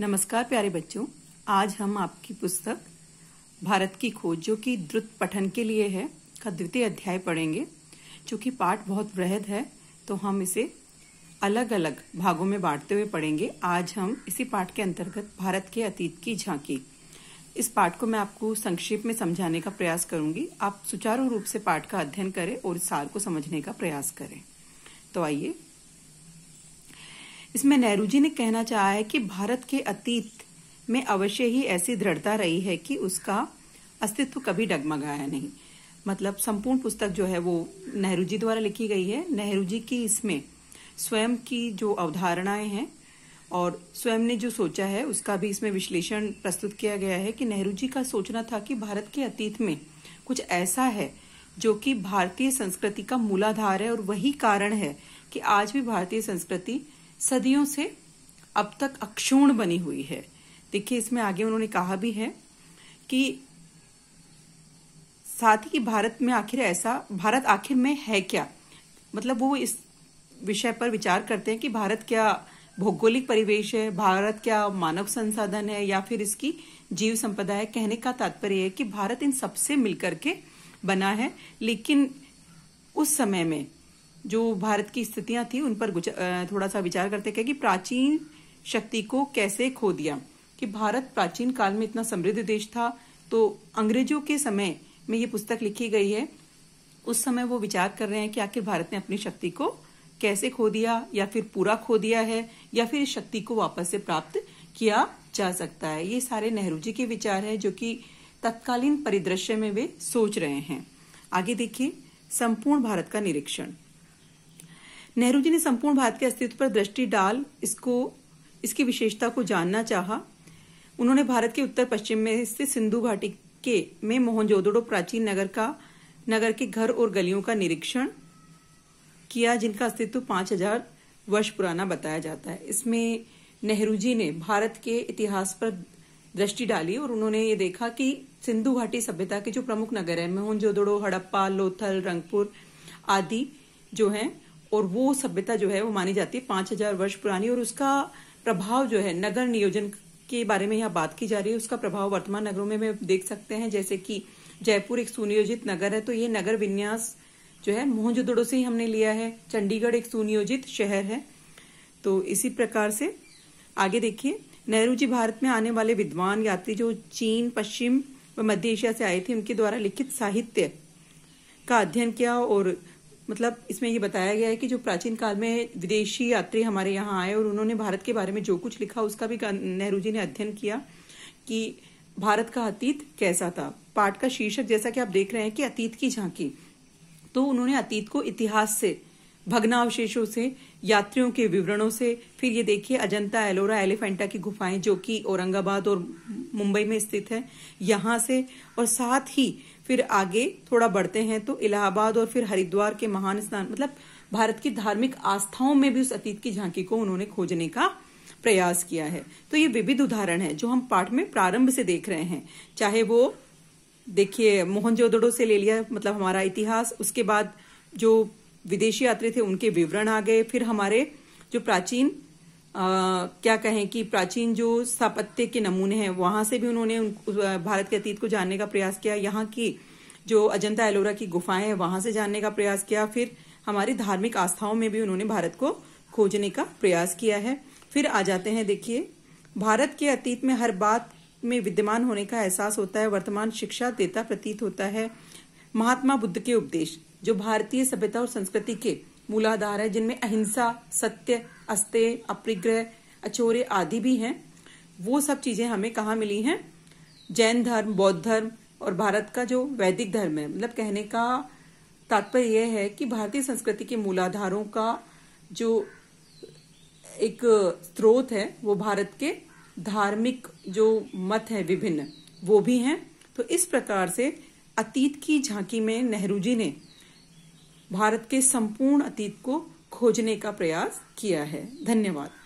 नमस्कार प्यारे बच्चों आज हम आपकी पुस्तक भारत की खोज जो कि द्रुत पठन के लिए है का द्वितीय अध्याय पढ़ेंगे चूंकि पाठ बहुत वृहद है तो हम इसे अलग अलग भागों में बांटते हुए पढ़ेंगे आज हम इसी पाठ के अंतर्गत भारत के अतीत की झांकी इस पाठ को मैं आपको संक्षेप में समझाने का प्रयास करूंगी आप सुचारू रूप से पाठ का अध्ययन करें और सार को समझने का प्रयास करें तो आइए इसमें नेहरू जी ने कहना चाहा है कि भारत के अतीत में अवश्य ही ऐसी दृढ़ता रही है कि उसका अस्तित्व कभी डगमगाया नहीं मतलब संपूर्ण पुस्तक जो है वो नेहरू जी द्वारा लिखी गई है नेहरू जी की इसमें स्वयं की जो अवधारणाएं हैं और स्वयं ने जो सोचा है उसका भी इसमें विश्लेषण प्रस्तुत किया गया है कि नेहरू जी का सोचना था कि भारत के अतीत में कुछ ऐसा है जो कि भारतीय संस्कृति का मूलाधार है और वही कारण है कि आज भी भारतीय संस्कृति सदियों से अब तक अक्षुण बनी हुई है देखिए इसमें आगे उन्होंने कहा भी है कि साथ ही भारत में आखिर ऐसा भारत आखिर में है क्या मतलब वो इस विषय पर विचार करते हैं कि भारत क्या भौगोलिक परिवेश है भारत क्या मानव संसाधन है या फिर इसकी जीव संपदा है कहने का तात्पर्य है कि भारत इन सबसे मिलकर के बना है लेकिन उस समय में जो भारत की स्थितियां थी उन पर थोड़ा सा विचार करते हैं कि प्राचीन शक्ति को कैसे खो दिया कि भारत प्राचीन काल में इतना समृद्ध देश था तो अंग्रेजों के समय में ये पुस्तक लिखी गई है उस समय वो विचार कर रहे हैं कि आखिर भारत ने अपनी शक्ति को कैसे खो दिया या फिर पूरा खो दिया है या फिर इस शक्ति को वापस से प्राप्त किया जा सकता है ये सारे नेहरू जी के विचार है जो कि तत्कालीन परिदृश्य में वे सोच रहे हैं आगे देखिए संपूर्ण भारत का निरीक्षण नेहरू जी ने संपूर्ण भारत के अस्तित्व पर दृष्टि डाल इसको इसकी विशेषता को जानना चाहा उन्होंने भारत के उत्तर पश्चिम में स्थित सिंधु घाटी के में मोहनजोदड़ो प्राचीन नगर का नगर के घर और गलियों का निरीक्षण किया जिनका अस्तित्व पांच हजार वर्ष पुराना बताया जाता है इसमें नेहरू जी ने भारत के इतिहास पर दृष्टि डाली और उन्होंने ये देखा कि सिंधु घाटी सभ्यता के जो प्रमुख नगर है मोहनजोदड़ो हड़प्पा लोथल रंगपुर आदि जो हैं और वो सभ्यता जो है वो मानी जाती है पांच हजार वर्ष पुरानी और उसका प्रभाव जो है नगर नियोजन के बारे में यहाँ बात की जा रही है उसका प्रभाव वर्तमान नगरों में में देख सकते हैं जैसे कि जयपुर एक सुनियोजित नगर है तो ये नगर विन्यास जो है मोहनजोदड़ो से ही हमने लिया है चंडीगढ़ एक सुनियोजित शहर है तो इसी प्रकार से आगे देखिए नेहरू जी भारत में आने वाले विद्वान यात्री जो चीन पश्चिम व मध्य एशिया से आए थे उनके द्वारा लिखित साहित्य का अध्ययन किया और मतलब इसमें ये बताया गया है कि जो प्राचीन काल में विदेशी यात्री हमारे यहाँ आए और उन्होंने भारत के बारे में जो कुछ लिखा उसका भी नेहरू जी ने अध्ययन किया कि भारत का अतीत कैसा था पाठ का शीर्षक जैसा कि आप देख रहे हैं कि अतीत की झांकी तो उन्होंने अतीत को इतिहास से भग्नावशेषों से यात्रियों के विवरणों से फिर ये देखिए अजंता एलोरा एलिफेंटा की गुफाएं जो कि औरंगाबाद और मुंबई में स्थित है यहां से और साथ ही फिर आगे थोड़ा बढ़ते हैं तो इलाहाबाद और फिर हरिद्वार के महान स्नान मतलब भारत की धार्मिक आस्थाओं में भी उस अतीत की झांकी को उन्होंने खोजने का प्रयास किया है तो ये विविध उदाहरण है जो हम पाठ में प्रारंभ से देख रहे हैं चाहे वो देखिए मोहनजोदड़ो से ले लिया मतलब हमारा इतिहास उसके बाद जो विदेशी यात्री थे उनके विवरण आ गए फिर हमारे जो प्राचीन आ, क्या कहें कि प्राचीन जो स्थापत्य के नमूने हैं वहां से भी उन्होंने उन, भारत के अतीत को जानने का प्रयास किया यहाँ की जो अजंता एलोरा की गुफाएं हैं वहां से जानने का प्रयास किया फिर हमारी धार्मिक आस्थाओं में भी उन्होंने भारत को खोजने का प्रयास किया है फिर आ जाते हैं देखिए भारत के अतीत में हर बात में विद्यमान होने का एहसास होता है वर्तमान शिक्षा देता प्रतीत होता है महात्मा बुद्ध के उपदेश जो भारतीय सभ्यता और संस्कृति के मूलाधार है जिनमें अहिंसा सत्य अस्त्य अपरिग्रह अचोरे आदि भी हैं वो सब चीजें हमें कहा मिली हैं जैन धर्म बौद्ध धर्म और भारत का जो वैदिक धर्म है मतलब कहने का तात्पर्य यह है कि भारतीय संस्कृति के मूलाधारों का जो एक स्रोत है वो भारत के धार्मिक जो मत है विभिन्न वो भी हैं तो इस प्रकार से अतीत की झांकी में नेहरू जी ने भारत के संपूर्ण अतीत को खोजने का प्रयास किया है धन्यवाद